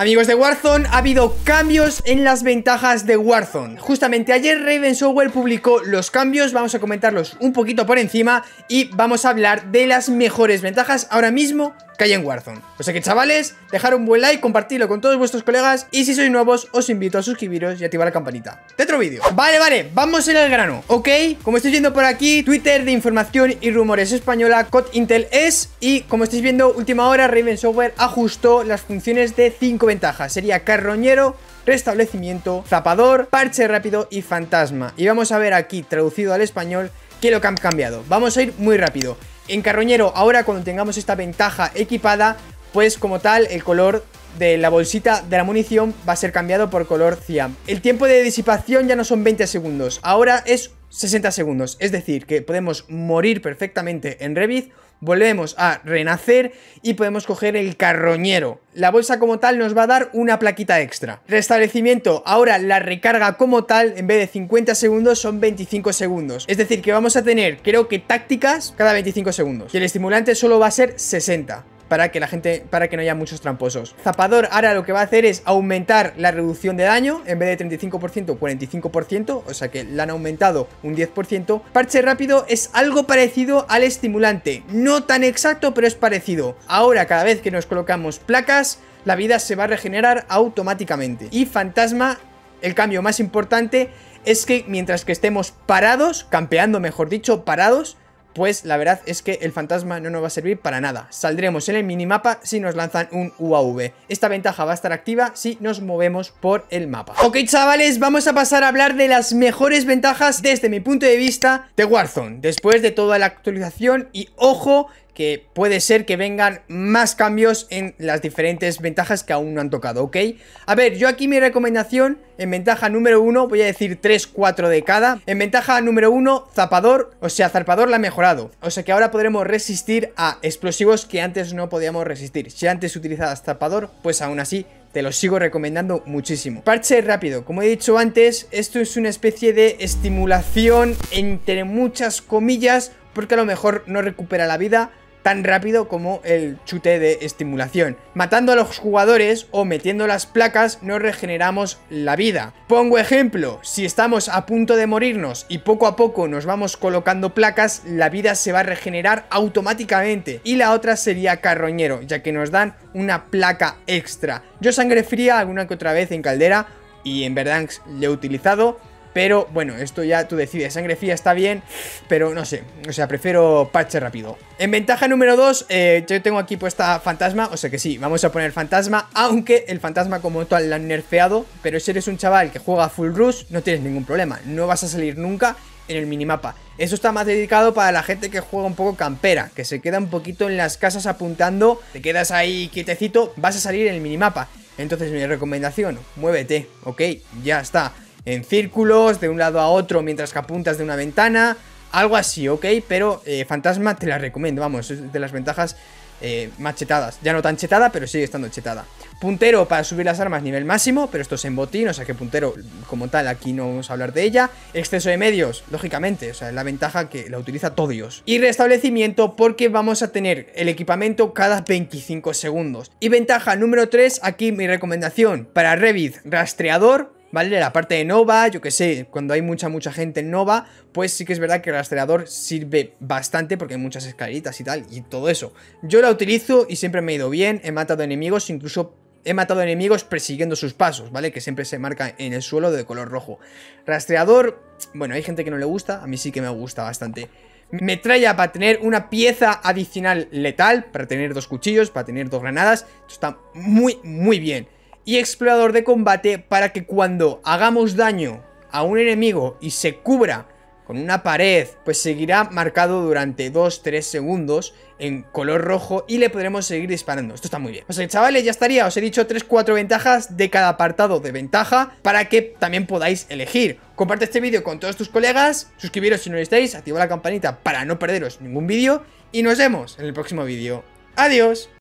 Amigos de Warzone, ha habido cambios en las ventajas de Warzone. Justamente ayer Raven Software publicó los cambios, vamos a comentarlos un poquito por encima y vamos a hablar de las mejores ventajas ahora mismo que hay en Warzone. O sea que chavales, dejar un buen like, compartirlo con todos vuestros colegas y si sois nuevos os invito a suscribiros y activar la campanita. De otro vídeo. Vale, vale, vamos en el grano, ¿ok? Como estáis viendo por aquí, Twitter de información y rumores española, COD Intel es y como estáis viendo, última hora, Raven Software ajustó las funciones de 5 ventajas. Sería carroñero, restablecimiento, zapador, parche rápido y fantasma. Y vamos a ver aquí, traducido al español, qué es lo que han cambiado. Vamos a ir muy rápido. En carroñero, ahora cuando tengamos esta ventaja equipada, pues como tal el color de la bolsita de la munición va a ser cambiado por color cian. El tiempo de disipación ya no son 20 segundos, ahora es 60 segundos. Es decir, que podemos morir perfectamente en Revit, volvemos a renacer y podemos coger el carroñero. La bolsa como tal nos va a dar una plaquita extra. Restablecimiento, ahora la recarga como tal, en vez de 50 segundos, son 25 segundos. Es decir, que vamos a tener, creo que tácticas cada 25 segundos. Y el estimulante solo va a ser 60 para que la gente, para que no haya muchos tramposos. Zapador ahora lo que va a hacer es aumentar la reducción de daño, en vez de 35%, 45%, o sea que la han aumentado un 10%. Parche rápido es algo parecido al estimulante, no tan exacto, pero es parecido. Ahora, cada vez que nos colocamos placas, la vida se va a regenerar automáticamente. Y fantasma, el cambio más importante es que mientras que estemos parados, campeando mejor dicho, parados, pues la verdad es que el fantasma no nos va a servir para nada. Saldremos en el minimapa si nos lanzan un UAV. Esta ventaja va a estar activa si nos movemos por el mapa. Ok, chavales, vamos a pasar a hablar de las mejores ventajas desde mi punto de vista de Warzone. Después de toda la actualización y ojo que puede ser que vengan más cambios en las diferentes ventajas que aún no han tocado, ¿ok? A ver, yo aquí mi recomendación, en ventaja número uno voy a decir 3, 4 de cada. En ventaja número uno zapador, o sea, zarpador la ha mejorado. O sea que ahora podremos resistir a explosivos que antes no podíamos resistir. Si antes utilizabas zapador, pues aún así te lo sigo recomendando muchísimo. Parche rápido, como he dicho antes, esto es una especie de estimulación entre muchas comillas, porque a lo mejor no recupera la vida, tan rápido como el chute de estimulación. Matando a los jugadores o metiendo las placas no regeneramos la vida. Pongo ejemplo, si estamos a punto de morirnos y poco a poco nos vamos colocando placas, la vida se va a regenerar automáticamente. Y la otra sería carroñero, ya que nos dan una placa extra. Yo sangre fría alguna que otra vez en caldera y en verdad le he utilizado pero bueno, esto ya tú decides. Sangre fría está bien, pero no sé. O sea, prefiero parche rápido. En ventaja número 2, eh, yo tengo aquí puesta fantasma. O sea que sí, vamos a poner fantasma. Aunque el fantasma como tal la han nerfeado. Pero si eres un chaval que juega full rush, no tienes ningún problema. No vas a salir nunca en el minimapa. Eso está más dedicado para la gente que juega un poco campera, que se queda un poquito en las casas apuntando, te quedas ahí quietecito, vas a salir en el minimapa. Entonces mi recomendación, muévete, ok, ya está en círculos, de un lado a otro mientras que apuntas de una ventana, algo así, ¿ok? Pero eh, Fantasma te la recomiendo, vamos, es de las ventajas eh, más chetadas. Ya no tan chetada, pero sigue estando chetada. Puntero para subir las armas nivel máximo, pero esto es en botín, o sea que puntero como tal aquí no vamos a hablar de ella. Exceso de medios, lógicamente, o sea, es la ventaja que la utiliza todo Dios. Y restablecimiento porque vamos a tener el equipamiento cada 25 segundos. Y ventaja número 3, aquí mi recomendación para Revit, rastreador, ¿vale? La parte de Nova, yo que sé, cuando hay mucha, mucha gente en Nova, pues sí que es verdad que el rastreador sirve bastante porque hay muchas escaleritas y tal, y todo eso. Yo la utilizo y siempre me ha ido bien, he matado enemigos, incluso he matado enemigos persiguiendo sus pasos, ¿vale? Que siempre se marca en el suelo de color rojo. Rastreador, bueno, hay gente que no le gusta, a mí sí que me gusta bastante. Metralla para tener una pieza adicional letal, para tener dos cuchillos, para tener dos granadas, esto está muy, muy bien y explorador de combate para que cuando hagamos daño a un enemigo y se cubra con una pared, pues seguirá marcado durante 2-3 segundos en color rojo y le podremos seguir disparando. Esto está muy bien. O pues, sea, chavales, ya estaría. Os he dicho 3-4 ventajas de cada apartado de ventaja para que también podáis elegir. Comparte este vídeo con todos tus colegas, suscribiros si no lo estáis, activa la campanita para no perderos ningún vídeo y nos vemos en el próximo vídeo. ¡Adiós!